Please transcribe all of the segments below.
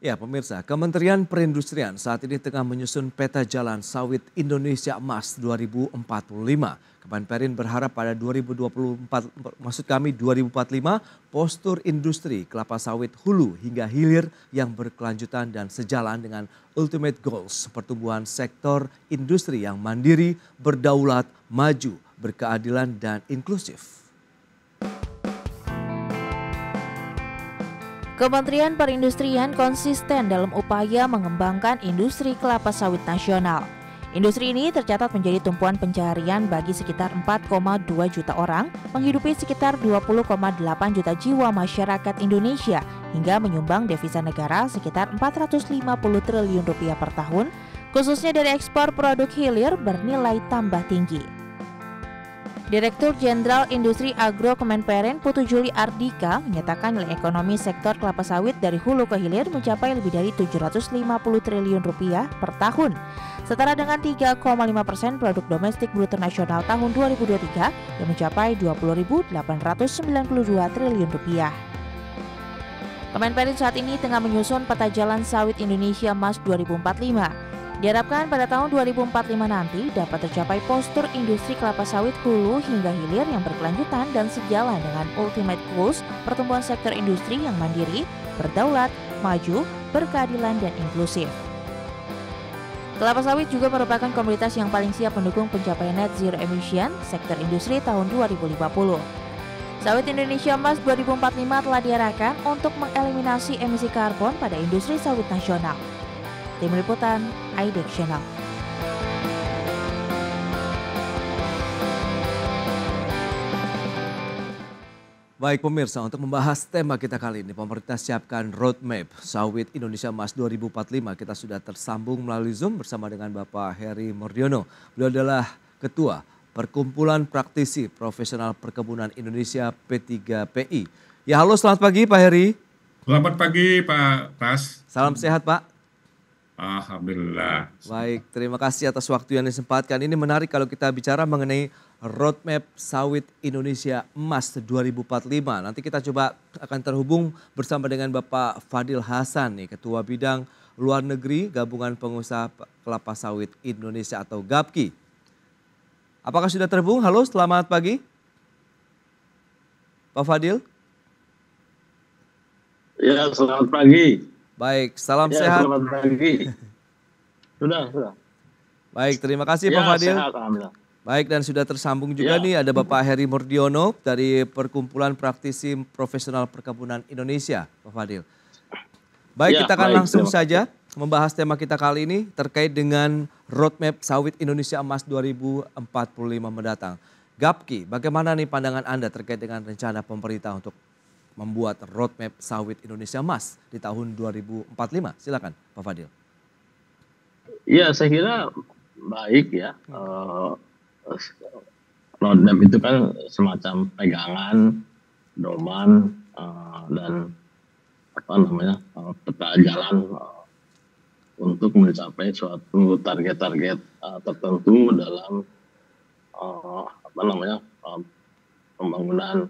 Ya pemirsa, Kementerian Perindustrian saat ini tengah menyusun peta jalan sawit Indonesia Emas 2045. Kemenperin berharap pada 2024, maksud kami 2045, postur industri kelapa sawit hulu hingga hilir yang berkelanjutan dan sejalan dengan ultimate goals pertumbuhan sektor industri yang mandiri, berdaulat, maju, berkeadilan dan inklusif. Kementerian Perindustrian konsisten dalam upaya mengembangkan industri kelapa sawit nasional. Industri ini tercatat menjadi tumpuan pencarian bagi sekitar 4,2 juta orang, menghidupi sekitar 20,8 juta jiwa masyarakat Indonesia hingga menyumbang devisa negara sekitar 450 triliun rupiah per tahun, khususnya dari ekspor produk hilir bernilai tambah tinggi. Direktur Jenderal Industri Agro Kemenperin Putu Juli Ardika menyatakan nilai ekonomi sektor kelapa sawit dari hulu ke hilir mencapai lebih dari 750 triliun rupiah per tahun, setara dengan 3,5 persen produk domestik bruto nasional tahun 2023 yang mencapai 20.892 triliun rupiah. Kemenperin saat ini tengah menyusun peta jalan sawit Indonesia Mas 2045 Diharapkan pada tahun 2045 nanti dapat tercapai postur industri kelapa sawit hulu hingga hilir yang berkelanjutan dan sejalan dengan ultimate goals pertumbuhan sektor industri yang mandiri, berdaulat, maju, berkeadilan, dan inklusif. Kelapa sawit juga merupakan komunitas yang paling siap mendukung pencapaian net zero emission sektor industri tahun 2050. Sawit Indonesia Emas 2045 telah diarahkan untuk mengeliminasi emisi karbon pada industri sawit nasional. Tim Liputan, IDEX Channel. Baik pemirsa, untuk membahas tema kita kali ini, pemerintah siapkan roadmap sawit Indonesia Emas 2045. Kita sudah tersambung melalui Zoom bersama dengan Bapak Heri Mordiono. Beliau adalah Ketua Perkumpulan Praktisi Profesional Perkebunan Indonesia P3PI. Ya halo selamat pagi Pak Heri. Selamat pagi Pak Pras. Salam sehat Pak. Alhamdulillah. Baik, terima kasih atas waktu yang disempatkan. Ini menarik kalau kita bicara mengenai roadmap sawit Indonesia emas 2045. Nanti kita coba akan terhubung bersama dengan Bapak Fadil Hasan nih, Ketua Bidang Luar Negeri Gabungan Pengusaha Kelapa Sawit Indonesia atau GAPKI. Apakah sudah terhubung? Halo, selamat pagi. Pak Fadil. Ya, selamat pagi. Baik, salam ya, sehat. Selamat pagi. Sudah, sudah. Baik, terima kasih ya, Pak Fadil. Sehat, Baik, dan sudah tersambung juga ya. nih ada Bapak Heri Mordiono dari Perkumpulan Praktisi Profesional Perkebunan Indonesia, Pak Fadil. Baik, ya, kita akan baik, langsung terima. saja membahas tema kita kali ini terkait dengan roadmap sawit Indonesia Emas 2045 mendatang. Gapki, bagaimana nih pandangan Anda terkait dengan rencana pemerintah untuk membuat roadmap sawit Indonesia Emas di tahun 2045? Silakan Pak Fadil. Ya saya kira baik ya. Uh, roadmap itu kan semacam pegangan, doman, uh, dan apa namanya uh, peta jalan uh, untuk mencapai suatu target-target uh, tertentu dalam uh, apa namanya uh, pembangunan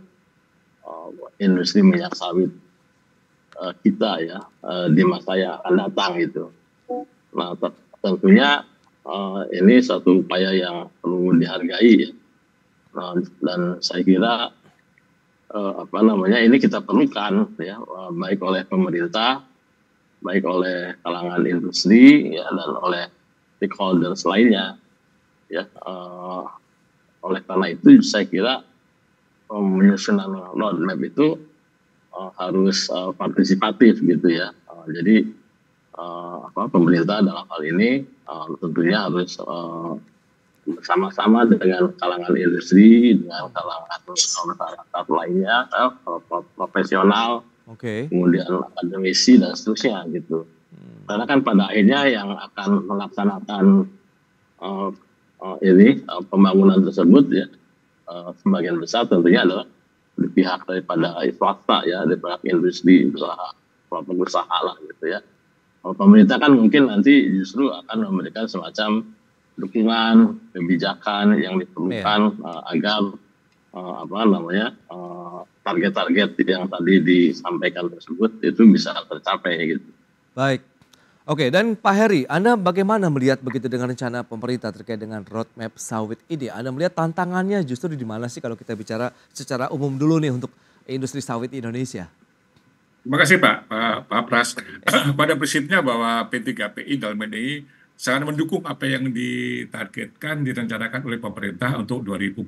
Eh, industri minyak sawit eh, kita ya eh, di masa yang akan datang itu. Nah tentunya ini satu upaya yang perlu dihargai ya. Nah, dan saya kira apa namanya ini kita perlukan ya baik oleh pemerintah, baik oleh kalangan industri ya dan oleh stakeholders lainnya ya. oleh karena itu saya kira Eh, menyusun anu roadmap itu uh, harus uh, partisipatif gitu ya. Uh, jadi uh, apa pemerintah dalam hal ini uh, tentunya harus uh, bersama-sama dengan kalangan industri, dengan kalangan masyarakat lainnya, uh, profesional, okay. kemudian akademisi dan seterusnya gitu. Hmm. Karena kan pada akhirnya yang akan melaksanakan uh, uh, ini uh, pembangunan tersebut ya Eh, sebagian besar tentunya adalah di pihak daripada swasta ya, dari pihak industri usaha, pengusaha usaha lah gitu ya. Kalau pemerintah kan mungkin nanti justru akan memberikan semacam dukungan kebijakan yang diperlukan ya. uh, agar uh, apa namanya target-target uh, target -target yang tadi disampaikan tersebut itu bisa tercapai gitu. Baik, Oke, dan Pak Heri, Anda bagaimana melihat begitu dengan rencana pemerintah terkait dengan roadmap sawit ini? Anda melihat tantangannya justru di mana sih kalau kita bicara secara umum dulu nih untuk industri sawit Indonesia? Terima kasih Pak, Pak, Pak Pras. Pada prinsipnya bahwa P3PI dalam ini sangat mendukung apa yang ditargetkan, direncanakan oleh pemerintah untuk 2045.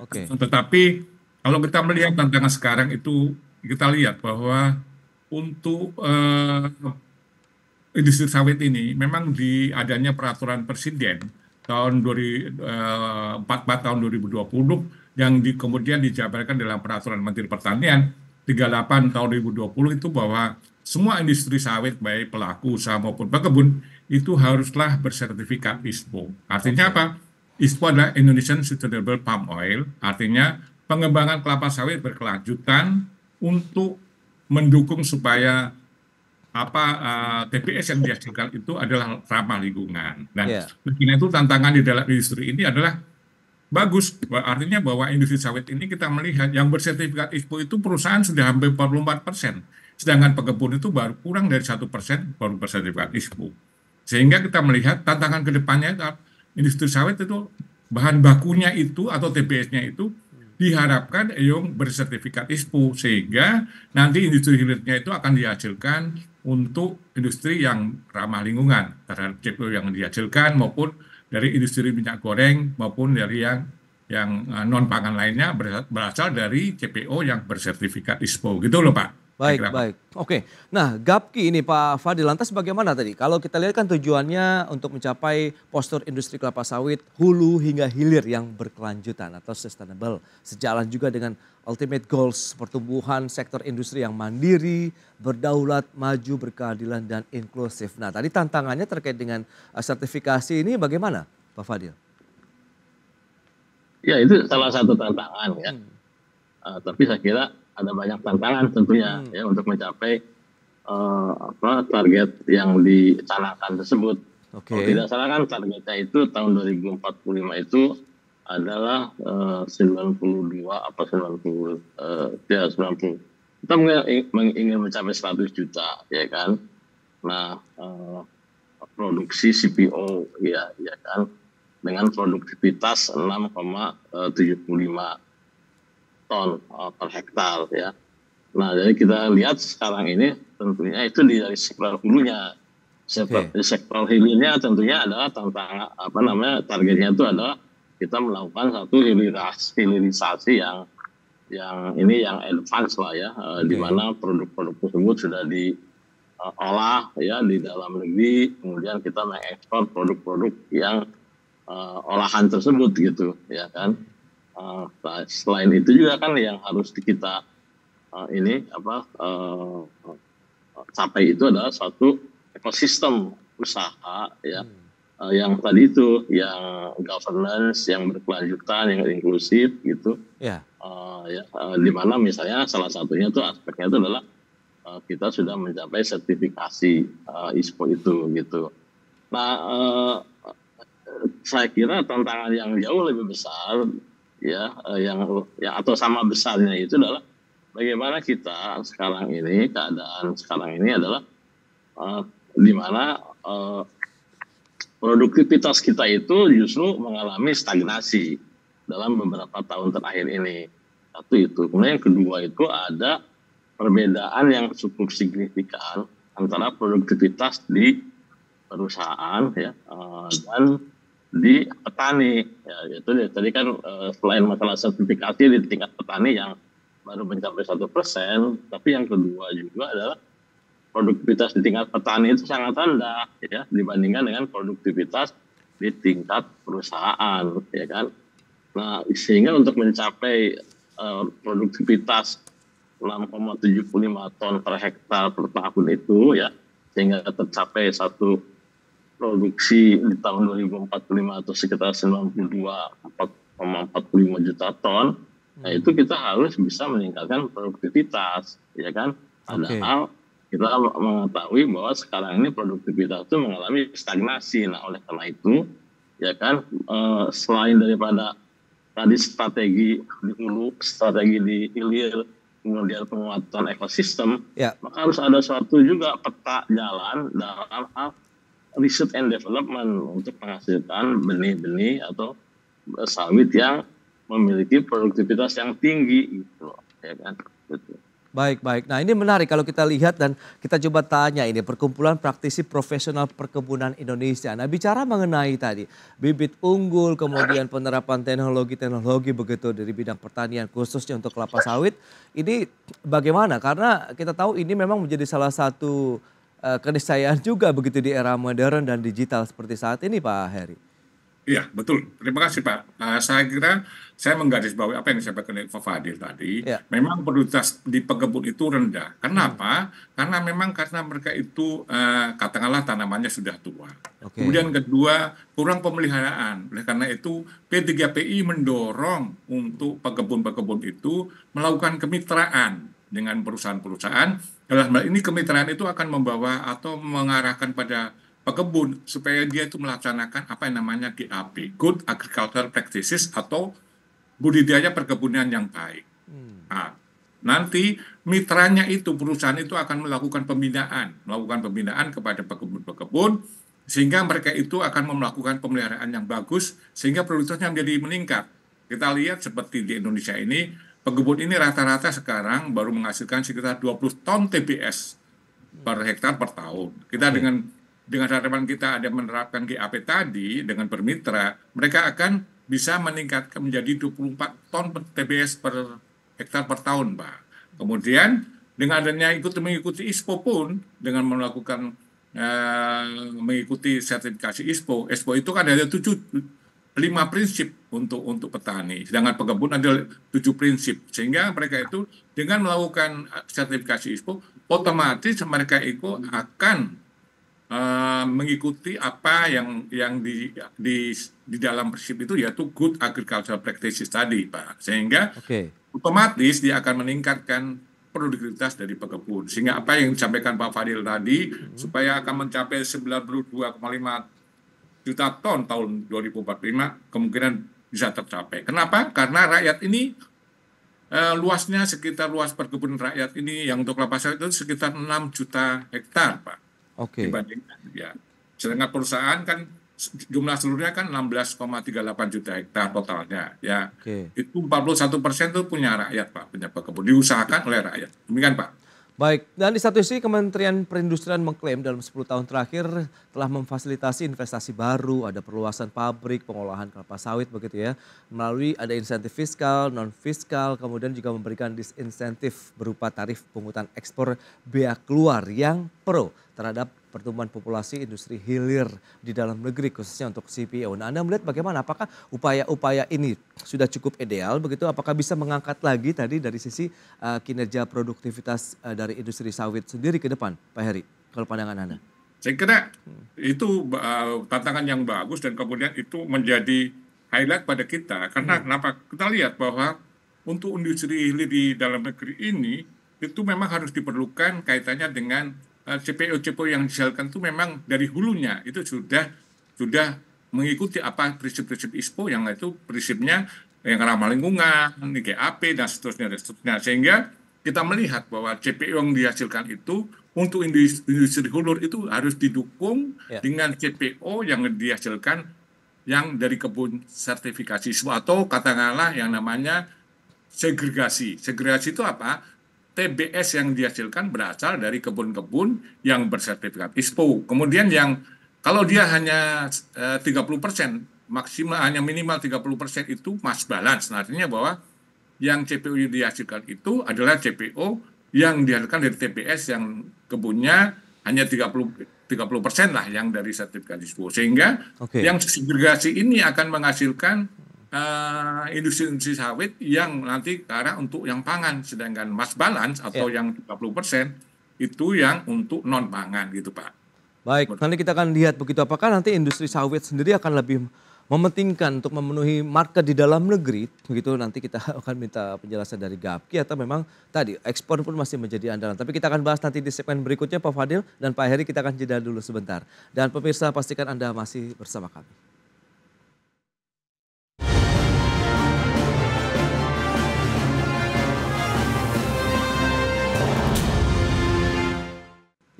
Oke. Tetapi kalau kita melihat tantangan sekarang itu, kita lihat bahwa untuk eh, industri sawit ini memang di adanya peraturan presiden tahun 44 eh, tahun 2020 yang di, kemudian dijabarkan dalam peraturan Menteri Pertanian 38 tahun 2020 itu bahwa semua industri sawit baik pelaku usaha maupun pekebun itu haruslah bersertifikat ISPO. Artinya apa? ISPO adalah Indonesian Sustainable Palm Oil, artinya pengembangan kelapa sawit berkelanjutan untuk mendukung supaya apa uh, eh, TPS yang dihasilkan itu adalah ramah lingkungan. Nah, iya. yeah. itu tantangan di dalam industri ini adalah bagus. Artinya bahwa industri sawit ini kita melihat yang bersertifikat ISPO itu perusahaan sudah hampir 44 persen, sedangkan pekebun itu baru kurang dari satu persen baru bersertifikat ISPO. Sehingga kita melihat tantangan kedepannya industri sawit itu bahan bakunya itu atau TPS-nya itu diharapkan yang bersertifikat ISPO sehingga nanti industri hilirnya itu akan dihasilkan untuk industri yang ramah lingkungan terhadap CPO yang dihasilkan maupun dari industri minyak goreng maupun dari yang yang eh, non pangan lainnya berasal dari CPO yang bersertifikat ISPO gitu loh Pak. Baik, baik. Oke. Nah, GAPKI ini Pak Fadil lantas bagaimana tadi? Kalau kita lihat kan tujuannya untuk mencapai postur industri kelapa sawit hulu hingga hilir yang berkelanjutan atau sustainable. Sejalan juga dengan ultimate goals pertumbuhan sektor industri yang mandiri, berdaulat, maju, berkeadilan dan inklusif. Nah, tadi tantangannya terkait dengan eh, sertifikasi ini bagaimana, Pak Fadil? Ya, itu salah satu tantangan ya. Hmm. Uh, tapi saya kira ada banyak tantangan tentunya hmm. ya untuk mencapai uh, apa target yang dicanangkan tersebut. Okay. Kalau tidak salah kan targetnya itu tahun 2045 itu adalah eh, uh, 92 apa 90 uh, eh, ya 90 kita ingin mencapai 100 juta ya kan nah uh, produksi CPO ya ya kan dengan produktivitas 6,75 ton uh, eh, per hektar ya. Nah, jadi kita lihat sekarang ini tentunya itu di dari sektor hulunya. Sektor, okay. sektor hilirnya tentunya adalah tentang apa namanya targetnya itu adalah kita melakukan satu hilirisasi, hilirisasi yang yang ini yang advance lah ya, okay. Eh, di mana produk-produk tersebut sudah diolah eh, ya di dalam negeri, kemudian kita mengekspor produk-produk yang uh, olahan tersebut gitu, ya kan? uh, selain itu juga kan yang harus kita uh, ini apa uh, capai itu adalah satu ekosistem usaha ya hmm. uh, yang tadi itu yang governance yang berkelanjutan yang inklusif gitu yeah. uh, ya uh, di mana misalnya salah satunya tuh aspeknya itu adalah uh, kita sudah mencapai sertifikasi uh, ISPO itu gitu nah uh, saya kira tantangan yang jauh lebih besar ya eh, yang ya atau sama besarnya itu adalah bagaimana kita sekarang ini keadaan sekarang ini adalah uh, di mana uh, produktivitas kita itu justru mengalami stagnasi dalam beberapa tahun terakhir ini satu itu kemudian yang kedua itu ada perbedaan yang cukup signifikan antara produktivitas di perusahaan ya uh, dan di petani. Ya, itu tadi kan uh, selain masalah sertifikasi di tingkat petani yang baru mencapai satu persen, tapi yang kedua juga adalah produktivitas di tingkat petani itu sangat rendah ya dibandingkan dengan produktivitas di tingkat perusahaan ya kan. Nah sehingga untuk mencapai uh, produktivitas 6,75 ton per hektar per tahun itu ya sehingga tercapai satu produksi di tahun 2045 atau sekitar 92,45 juta ton, nah, hmm. nah itu kita harus bisa meningkatkan produktivitas, ya kan? Padahal okay. kita mengetahui bahwa sekarang ini produktivitas itu mengalami stagnasi. Nah oleh karena itu, ya kan, eh, selain daripada tadi strategi di hulu, strategi di hilir, kemudian penguatan ekosistem, ya. maka harus ada suatu juga peta jalan dalam hal research and development untuk menghasilkan benih-benih atau sawit yang memiliki produktivitas yang tinggi gitu ya kan gitu. Baik, baik. Nah ini menarik kalau kita lihat dan kita coba tanya ini perkumpulan praktisi profesional perkebunan Indonesia. Nah bicara mengenai tadi bibit unggul kemudian penerapan teknologi-teknologi begitu dari bidang pertanian khususnya untuk kelapa sawit. Ini bagaimana? Karena kita tahu ini memang menjadi salah satu uh, keniscayaan juga begitu di era modern dan digital seperti saat ini Pak Heri. Iya, betul. Terima kasih Pak. Nah, saya kira saya menggarisbawahi apa yang disampaikan oleh Pak Fadil tadi. Ya. Memang produktivitas di pekebun itu rendah. Kenapa? Hmm. Karena memang karena mereka itu uh, katakanlah tanamannya sudah tua. Okay. Kemudian kedua, kurang pemeliharaan. Oleh karena itu, P3PI mendorong untuk pekebun-pekebun itu melakukan kemitraan dengan perusahaan-perusahaan dalam hal ini kemitraan itu akan membawa atau mengarahkan pada pekebun supaya dia itu melaksanakan apa yang namanya GAP, Good Agricultural Practices atau budidaya perkebunan yang baik. Hmm. Nah, nanti mitranya itu perusahaan itu akan melakukan pembinaan, melakukan pembinaan kepada pekebun-pekebun sehingga mereka itu akan melakukan pemeliharaan yang bagus sehingga produktivitasnya menjadi meningkat. Kita lihat seperti di Indonesia ini Pegebut ini rata-rata sekarang baru menghasilkan sekitar 20 ton TBS per hektar per tahun. Kita okay. dengan dengan harapan kita ada menerapkan GAP tadi dengan bermitra, mereka akan bisa meningkatkan menjadi 24 ton per TBS per hektar per tahun, Pak. Kemudian dengan adanya ikut mengikuti ISPO pun dengan melakukan eh, mengikuti sertifikasi ISPO, ISPO itu kan ada tujuh lima prinsip untuk untuk petani. Sedangkan pekebun ada tujuh prinsip sehingga mereka itu dengan melakukan eh, sertifikasi ISPO otomatis mereka itu akan uh, mengikuti apa yang yang di di di dalam prinsip itu yaitu good agricultural practices tadi, Pak. Sehingga okay. otomatis dia akan meningkatkan produktivitas dari pekebun. Sehingga apa yang disampaikan Pak Fadil tadi hmm. supaya akan mencapai 92,5 juta ton tahun 2045 kemungkinan bisa tercapai. Kenapa? Karena rakyat ini eh, luasnya sekitar luas perkebunan rakyat ini yang untuk kelapa sawit itu sekitar 6 juta hektar, Pak. Oke. Okay. Dibandingkan ya. Sedangkan perusahaan kan jumlah seluruhnya kan 16,38 juta hektar totalnya ya. Okay. Itu 41 persen itu punya rakyat Pak, punya perkebunan diusahakan oleh rakyat. Demikian Pak. Baik, dan di satu sisi Kementerian Perindustrian mengklaim dalam 10 tahun terakhir telah memfasilitasi investasi baru, ada perluasan pabrik, pengolahan kelapa sawit begitu ya. Melalui ada insentif fiskal, non-fiskal, kemudian juga memberikan disinsentif berupa tarif pungutan ekspor bea keluar yang pro terhadap pertumbuhan populasi industri hilir di dalam negeri khususnya untuk CPO. Nah, Anda melihat bagaimana apakah upaya-upaya ini sudah cukup ideal begitu apakah bisa mengangkat lagi tadi dari sisi uh, kinerja produktivitas uh, dari industri sawit sendiri ke depan Pak Heri kalau pandangan Anda? Saya kira itu uh, tantangan yang bagus dan kemudian itu menjadi highlight pada kita karena hmm. kenapa kita lihat bahwa untuk industri hilir di dalam negeri ini itu memang harus diperlukan kaitannya dengan Eh, CPO-CPO yang dijalankan itu memang dari hulunya itu sudah sudah mengikuti apa prinsip-prinsip ISPO yang itu prinsipnya yang ramah lingkungan, gap dan seterusnya dan seterusnya sehingga kita melihat bahwa CPO yang dihasilkan itu untuk industri, industri hulur itu harus didukung ya. dengan CPO yang dihasilkan yang dari kebun sertifikasi atau katakanlah yang namanya segregasi. Segregasi itu apa? TBS yang dihasilkan berasal dari kebun-kebun yang bersertifikat ISPO. Kemudian yang kalau dia hanya eh, tiga 30 persen, maksimal hanya minimal 30 persen itu mass balance. Nah, artinya bahwa yang CPO yang dihasilkan itu adalah CPO yang dihasilkan dari TBS yang kebunnya hanya 30 30 persen lah yang dari sertifikat ISPO. Sehingga okay. yang segregasi ini akan menghasilkan Eh, industri-industri sawit yang nanti karena untuk yang pangan, sedangkan mass balance atau ya. yang 30 persen itu yang untuk non pangan gitu Pak. Baik, nanti kita akan lihat begitu apakah nanti industri sawit sendiri akan lebih mementingkan untuk memenuhi market di dalam negeri, begitu nanti kita akan minta penjelasan dari Gapki atau memang tadi ekspor pun masih menjadi andalan. Tapi kita akan bahas nanti di segmen berikutnya Pak Fadil dan Pak Heri kita akan jeda dulu sebentar. Dan pemirsa pastikan Anda masih bersama kami.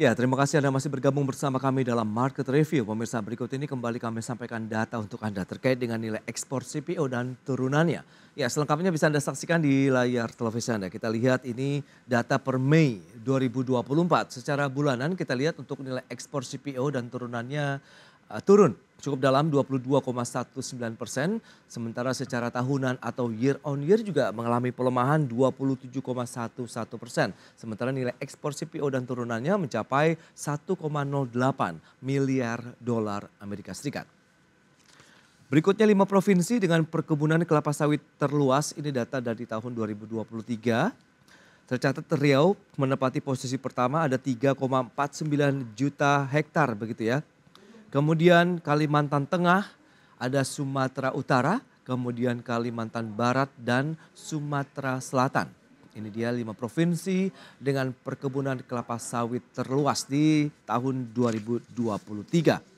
Ya, terima kasih Anda masih bergabung bersama kami dalam Market Review. Pemirsa, berikut ini kembali kami sampaikan data untuk Anda terkait dengan nilai ekspor CPO dan turunannya. Ya, selengkapnya bisa Anda saksikan di layar televisi Anda. Kita lihat ini data per Mei 2024. Secara bulanan kita lihat untuk nilai ekspor CPO dan turunannya uh, turun cukup dalam 22,19 persen. Sementara secara tahunan atau year on year juga mengalami pelemahan 27,11 persen. Sementara nilai ekspor CPO dan turunannya mencapai 1,08 miliar dolar Amerika Serikat. Berikutnya lima provinsi dengan perkebunan kelapa sawit terluas. Ini data dari tahun 2023. Tercatat Riau menepati posisi pertama ada 3,49 juta hektar begitu ya. Kemudian Kalimantan Tengah, ada Sumatera Utara, kemudian Kalimantan Barat dan Sumatera Selatan. Ini dia lima provinsi dengan perkebunan kelapa sawit terluas di tahun 2023.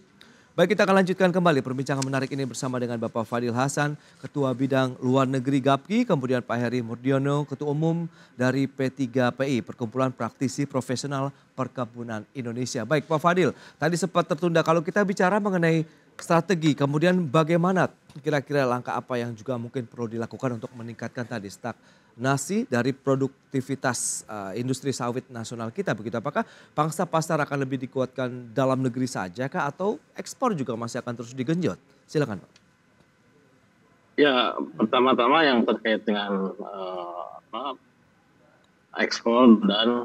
Baik kita akan lanjutkan kembali perbincangan menarik ini bersama dengan Bapak Fadil Hasan, Ketua Bidang Luar Negeri GAPKI, kemudian Pak Heri Murdiono, Ketua Umum dari P3PI, Perkumpulan Praktisi Profesional Perkebunan Indonesia. Baik Pak Fadil, tadi sempat tertunda kalau kita bicara mengenai strategi, kemudian bagaimana kira-kira langkah apa yang juga mungkin perlu dilakukan untuk meningkatkan tadi stak nasi dari produktivitas uh, industri sawit nasional kita begitu. Apakah pangsa pasar akan lebih dikuatkan dalam negeri saja kah atau ekspor juga masih akan terus digenjot? Silakan Pak. Ya, pertama-tama yang terkait dengan uh, apa, ekspor dan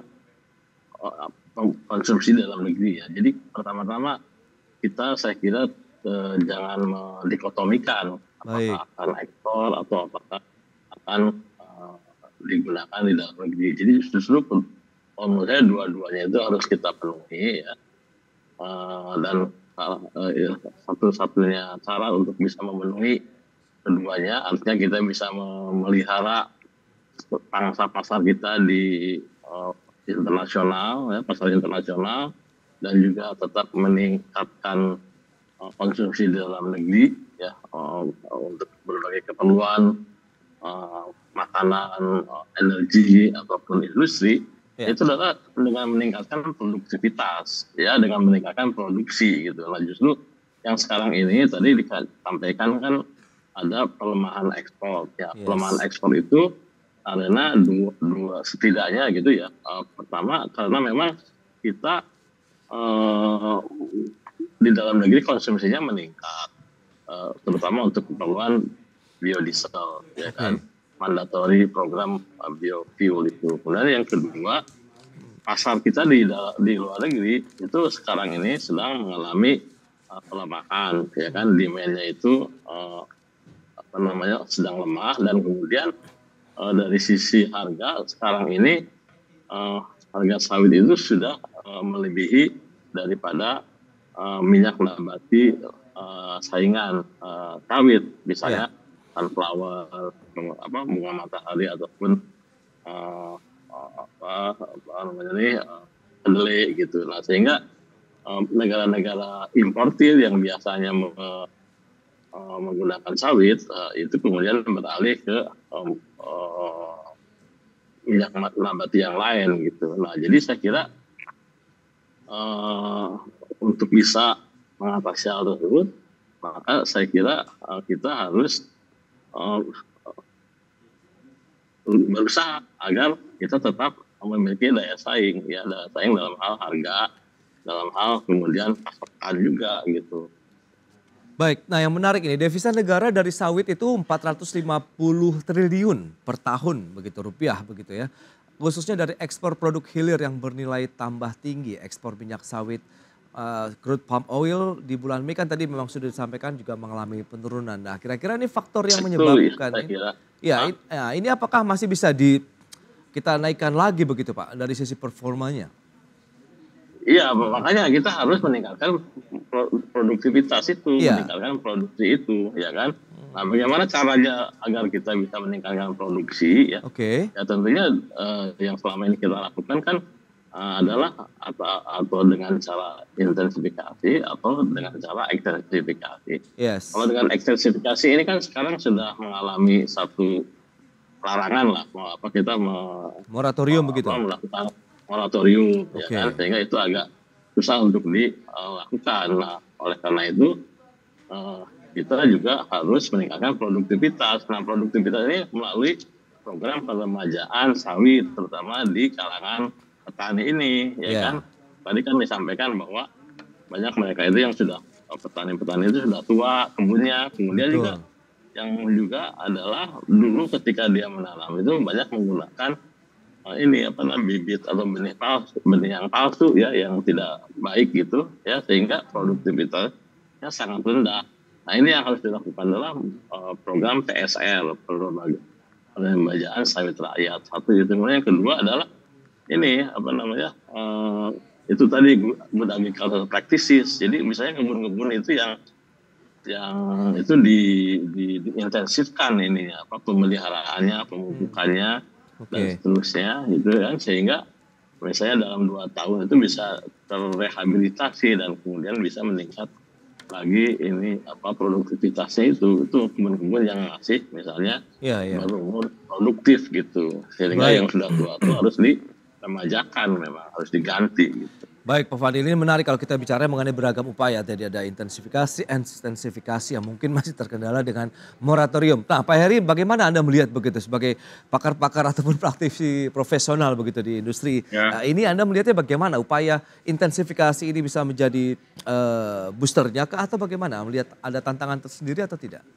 uh, konsumsi dalam negeri ya. Jadi pertama-tama kita saya kira uh, jangan dikotomikan apakah Baik. akan ekspor atau apakah akan digunakan di dalam negeri. Jadi justru kalau menurut saya dua-duanya itu harus kita penuhi ya. Uh, dan uh, ya, satu-satunya cara untuk bisa memenuhi keduanya artinya kita bisa memelihara pangsa pasar kita di uh, internasional, ya, pasar internasional dan juga tetap meningkatkan uh, konsumsi di dalam negeri ya uh, untuk berbagai keperluan uh, makanan, eh, energi ataupun industri ya. itu adalah dengan meningkatkan produktivitas ya dengan meningkatkan produksi gitu. Nah justru yang sekarang ini tadi disampaikan kan ada pelemahan ekspor ya yes. pelemahan ekspor itu karena dua, dua setidaknya gitu ya uh, pertama karena memang kita uh, di dalam negeri konsumsinya meningkat uh, terutama untuk keperluan biodiesel ya kan mandatori program biofuel itu. Kemudian yang kedua, pasar kita di di luar negeri itu sekarang ini sedang mengalami uh, pelemahan, ya kan demandnya itu uh, apa namanya sedang lemah dan kemudian uh, dari sisi harga sekarang ini uh, harga sawit itu sudah uh, melebihi daripada uh, minyak nabati uh, saingan uh, sawit misalnya yeah. sunflower apa bunga matahari ataupun uh, apa, apa namanya ini uh, eh, gitu. Nah sehingga eh, negara-negara uh, importir yang biasanya uh, uh, menggunakan sawit uh, itu kemudian beralih ke um, uh, minyak nabati yang lain gitu. Nah jadi saya kira uh, untuk bisa mengatasi hal tersebut maka saya kira uh, kita harus uh, berusaha agar kita tetap memiliki daya saing ya daya saing dalam hal harga dalam hal kemudian pasokan juga gitu Baik, nah yang menarik ini devisa negara dari sawit itu 450 triliun per tahun begitu rupiah begitu ya. Khususnya dari ekspor produk hilir yang bernilai tambah tinggi, ekspor minyak sawit uh, crude palm oil di bulan Mei kan tadi memang sudah disampaikan juga mengalami penurunan. Nah, kira-kira ini faktor yang menyebabkan ini? ya, Iya. ya, ini apakah masih bisa di kita naikkan lagi begitu Pak dari sisi performanya? Iya, makanya kita harus meningkatkan produktivitas itu, ya. meningkatkan produksi itu, ya kan? Nah, bagaimana caranya agar kita bisa meningkatkan produksi ya? Oke. Okay. Ya tentunya uh, yang selama ini kita lakukan kan Eh, adalah atau, atau dengan cara intensifikasi atau dengan cara ekstensifikasi. Yes. Kalau dengan ekstensifikasi ini kan sekarang sudah mengalami satu larangan lah, mau apa kita me, moratorium apa, begitu? Melakukan moratorium, okay. ya kan? sehingga itu agak susah untuk dilakukan. Nah, oleh karena itu eh, kita juga harus meningkatkan produktivitas. Nah, produktivitas ini melalui program peremajaan sawit, terutama di kalangan petani ini ya yeah. kan tadi kan disampaikan bahwa banyak mereka itu yang sudah petani-petani itu sudah tua kemudian kemudian Betul. juga yang juga adalah dulu ketika dia menanam itu banyak menggunakan eh, ini apa namanya bibit atau benih palsu benih yang palsu ya yang tidak baik gitu ya sehingga produktivitasnya sangat rendah nah ini yang harus dilakukan dalam uh, program PSR program pembelajaran sawit rakyat satu itu kemudian yang kedua adalah ini apa namanya uh, itu tadi good agricultural practices. Jadi misalnya kebun-kebun itu yang yang itu di, di intensifkan ini apa pemeliharaannya, hmm. pemupukannya okay. dan seterusnya gitu kan sehingga misalnya dalam dua tahun itu bisa terrehabilitasi dan kemudian bisa meningkat lagi ini apa produktivitasnya itu itu kebun-kebun yang masih misalnya yeah, yeah. baru produktif gitu sehingga right. yang sudah tua itu harus di majakan memang harus diganti. Gitu. Baik Pak Fadil ini menarik kalau kita bicara mengenai beragam upaya tadi ada intensifikasi, intensifikasi yang mungkin masih terkendala dengan moratorium. Nah Pak Heri bagaimana Anda melihat begitu sebagai pakar-pakar ataupun praktisi profesional begitu di industri. Ya. Nah, ini Anda melihatnya bagaimana upaya intensifikasi ini bisa menjadi uh, boosternya ke atau bagaimana melihat ada tantangan tersendiri atau tidak?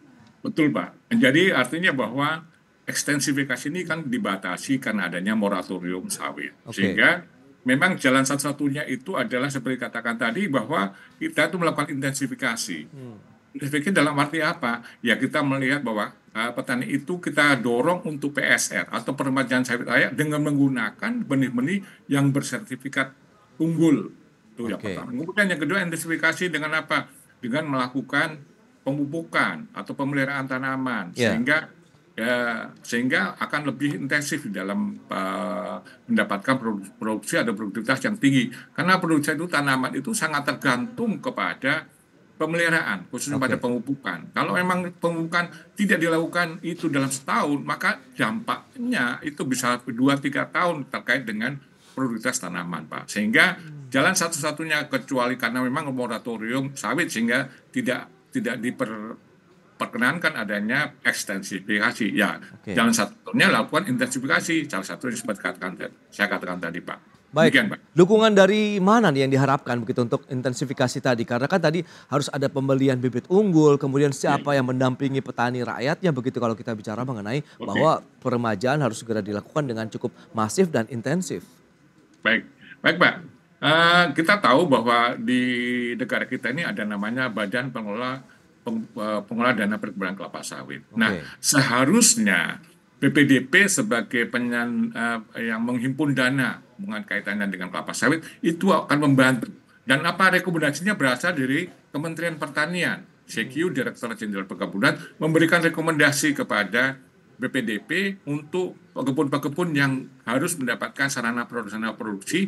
Betul Pak, jadi artinya bahwa ekstensifikasi ini kan dibatasi karena adanya moratorium sawit. Okay. Sehingga memang jalan satu-satunya itu adalah seperti katakan tadi bahwa kita itu melakukan intensifikasi. Hmm. Intensifikasi dalam arti apa? Ya kita melihat bahwa uh, petani itu kita dorong untuk PSR atau peremajaan sawit raya dengan menggunakan benih-benih yang bersertifikat unggul. Itu okay. yang pertama. Kemudian yang kedua intensifikasi dengan apa? Dengan melakukan pemupukan atau pemeliharaan tanaman yeah. sehingga ya, sehingga akan lebih intensif di dalam uh, mendapatkan produksi, atau produktivitas yang tinggi karena produksi itu tanaman itu sangat tergantung kepada pemeliharaan khususnya okay. pada pemupukan kalau memang pemupukan tidak dilakukan itu dalam setahun maka dampaknya itu bisa dua tiga tahun terkait dengan produktivitas tanaman Pak. Sehingga jalan satu-satunya kecuali karena memang moratorium sawit sehingga tidak tidak diper perkenankan adanya ekstensifikasi. Ya, okay. jalan satunya lakukan intensifikasi. Salah satu yang sempat katakan saya katakan tadi, Pak. Baik, Begian, Pak. dukungan dari mana nih yang diharapkan begitu untuk intensifikasi tadi? Karena kan tadi harus ada pembelian bibit unggul, kemudian siapa iya. yang mendampingi petani rakyatnya begitu kalau kita bicara mengenai okay. bahwa peremajaan harus segera dilakukan dengan cukup masif dan intensif. Baik, baik Pak. Uh, kita tahu bahwa di negara kita ini ada namanya Badan Pengelola Eh, pengelola dana perkebunan kelapa sawit. Okay. Nah, seharusnya BPDP sebagai penyan, uh, yang menghimpun dana dengan kaitannya dengan kelapa sawit itu akan membantu. Dan apa rekomendasinya berasal dari Kementerian Pertanian, CQ hmm. Direktur Jenderal Perkebunan memberikan rekomendasi kepada BPDP untuk pekebun-pekebun yang harus mendapatkan sarana produksi produksi.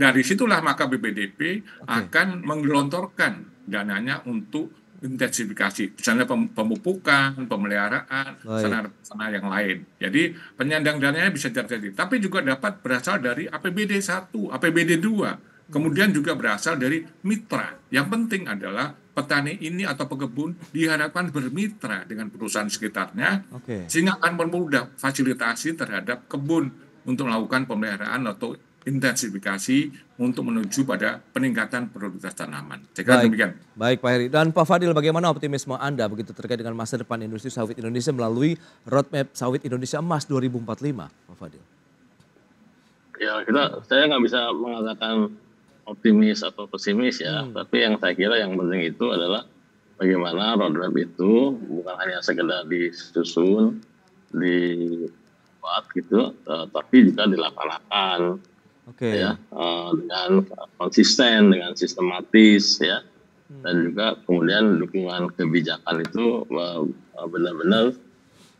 Dari situlah maka BPDP okay. akan menggelontorkan dananya untuk intensifikasi, misalnya pemupukan, pemeliharaan, oh, iya. sana-sana yang lain. Jadi penyandang dananya bisa terjadi, tapi juga dapat berasal dari APBD 1, APBD 2, kemudian juga berasal dari mitra. Yang penting adalah petani ini atau pekebun diharapkan bermitra dengan perusahaan sekitarnya, okay. sehingga akan memudah fasilitasi terhadap kebun untuk melakukan pemeliharaan atau intensifikasi untuk menuju pada peningkatan produktivitas tanaman. Saya Baik. demikian. Baik Pak Heri. Dan Pak Fadil bagaimana optimisme Anda begitu terkait dengan masa depan industri sawit Indonesia melalui roadmap sawit Indonesia Emas 2045 Pak Fadil? Ya kita, saya nggak bisa mengatakan optimis atau pesimis ya, hmm. tapi yang saya kira yang penting itu adalah bagaimana roadmap itu bukan hanya sekedar disusun, dibuat gitu, eh, tapi juga dilaksanakan okay. ya uh, dengan eh, konsisten dengan sistematis ya hmm. dan juga kemudian dukungan kebijakan itu eh, benar-benar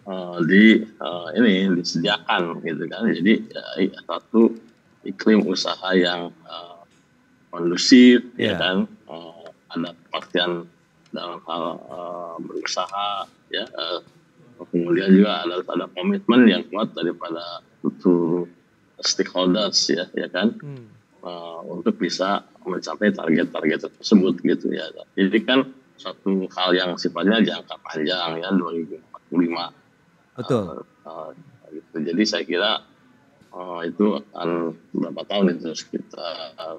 uh, di uh, ini disediakan gitu kan jadi ya, satu iklim usaha yang uh, kondusif yeah. ya kan uh, ada kepastian dalam hal uh, berusaha ya uh, kemudian juga ada ada komitmen yang kuat daripada seluruh stakeholders ya, ya kan, hmm. uh, untuk bisa mencapai target-target tersebut gitu ya. Jadi kan satu hal yang sifatnya jangka panjang ya 2045. Betul. Uh, uh, gitu. Jadi saya kira uh, itu akan berapa tahun itu sekitar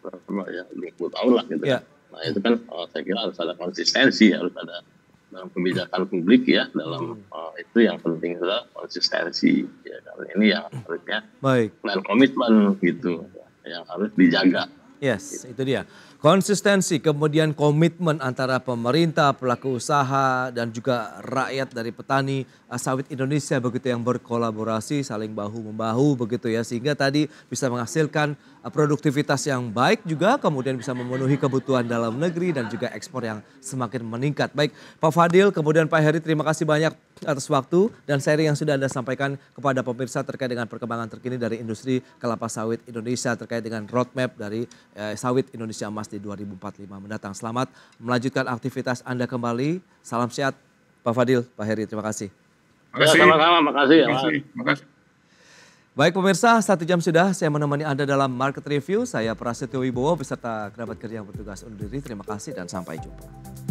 berapa ya 20 tahun lah gitu. Yeah. Nah itu kan uh, saya kira harus ada konsistensi, harus ada dalam kebijakan publik ya dalam hmm. uh, itu yang penting adalah konsistensi ya kalau ini yang harusnya baik dan komitmen gitu ya, yang harus dijaga yes gitu. itu dia Konsistensi kemudian komitmen antara pemerintah, pelaku usaha dan juga rakyat dari petani eh, sawit Indonesia begitu yang berkolaborasi saling bahu membahu begitu ya sehingga tadi bisa menghasilkan eh, produktivitas yang baik juga kemudian bisa memenuhi kebutuhan dalam negeri dan juga ekspor yang semakin meningkat. Baik Pak Fadil kemudian Pak Heri terima kasih banyak atas waktu dan seri yang sudah Anda sampaikan kepada pemirsa terkait dengan perkembangan terkini dari industri kelapa sawit Indonesia terkait dengan roadmap dari eh, sawit Indonesia Mas di 2045 mendatang. Selamat melanjutkan aktivitas Anda kembali. Salam sehat Pak Fadil, Pak Heri. Terima kasih. Terima kasih. Sama-sama, makasih. Ya, terima kasih. Terima kasih. Baik pemirsa, satu jam sudah saya menemani Anda dalam Market Review. Saya Prasetyo Wibowo beserta kerabat kerja yang bertugas undur diri. Terima kasih dan sampai jumpa.